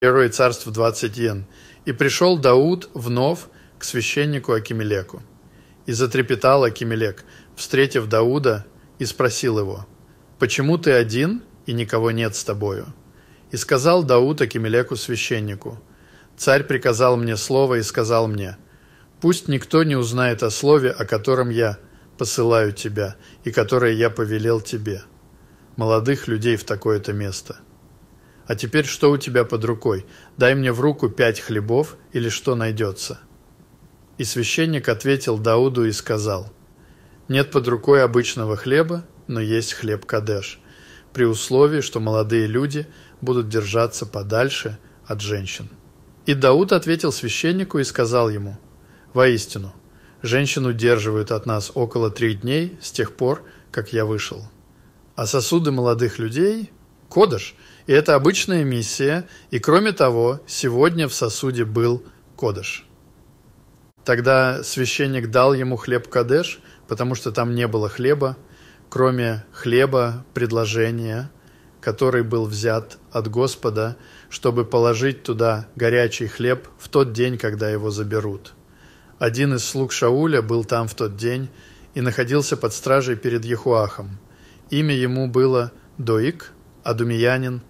герой царства двадцать йен, и пришел Дауд вновь к священнику Акимелеку. И затрепетал Акимелек, встретив Дауда, и спросил его, «Почему ты один, и никого нет с тобою?» И сказал Дауд Акимелеку священнику, «Царь приказал мне слово и сказал мне, «Пусть никто не узнает о слове, о котором я посылаю тебя, и которое я повелел тебе, молодых людей в такое-то место». А теперь что у тебя под рукой? Дай мне в руку пять хлебов или что найдется». И священник ответил Дауду и сказал, «Нет под рукой обычного хлеба, но есть хлеб Кадеш, при условии, что молодые люди будут держаться подальше от женщин». И Дауд ответил священнику и сказал ему, «Воистину, женщин удерживают от нас около трех дней с тех пор, как я вышел. А сосуды молодых людей кодыш. И это обычная миссия, и кроме того, сегодня в сосуде был кодыш. Тогда священник дал ему хлеб кадеш, потому что там не было хлеба, кроме хлеба предложения, который был взят от Господа, чтобы положить туда горячий хлеб в тот день, когда его заберут. Один из слуг Шауля был там в тот день и находился под стражей перед Ехуахом. Имя ему было Доик – Адумиянин,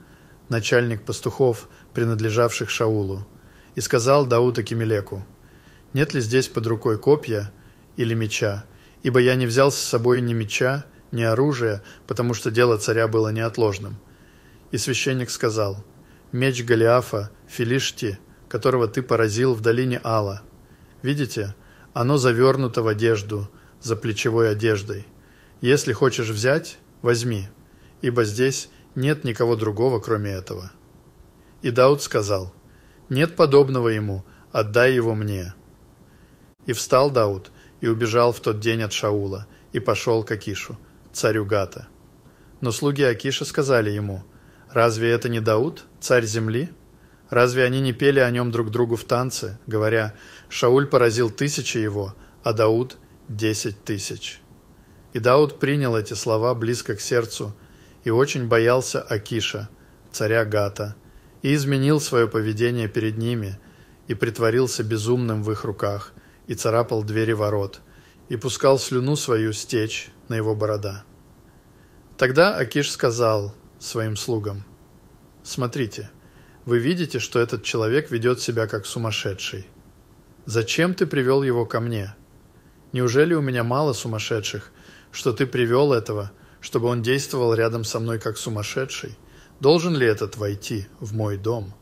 начальник пастухов, принадлежавших Шаулу, и сказал Даута Кемелеку, «Нет ли здесь под рукой копья или меча? Ибо я не взял с собой ни меча, ни оружия, потому что дело царя было неотложным». И священник сказал, «Меч Голиафа, Филишти, которого ты поразил в долине Алла. Видите, оно завернуто в одежду, за плечевой одеждой. Если хочешь взять, возьми, ибо здесь нет никого другого, кроме этого». И Дауд сказал, «Нет подобного ему, отдай его мне». И встал Дауд, и убежал в тот день от Шаула, и пошел к Акишу, царю Гата. Но слуги Акиша сказали ему, «Разве это не Дауд, царь земли?» Разве они не пели о нем друг другу в танце, говоря, «Шауль поразил тысячи его, а Дауд – десять тысяч». И Дауд принял эти слова близко к сердцу – и очень боялся Акиша, царя Гата, и изменил свое поведение перед ними, и притворился безумным в их руках, и царапал двери ворот, и пускал слюну свою стечь на его борода. Тогда Акиш сказал своим слугам, «Смотрите, вы видите, что этот человек ведет себя как сумасшедший. Зачем ты привел его ко мне? Неужели у меня мало сумасшедших, что ты привел этого – чтобы он действовал рядом со мной как сумасшедший? Должен ли этот войти в мой дом?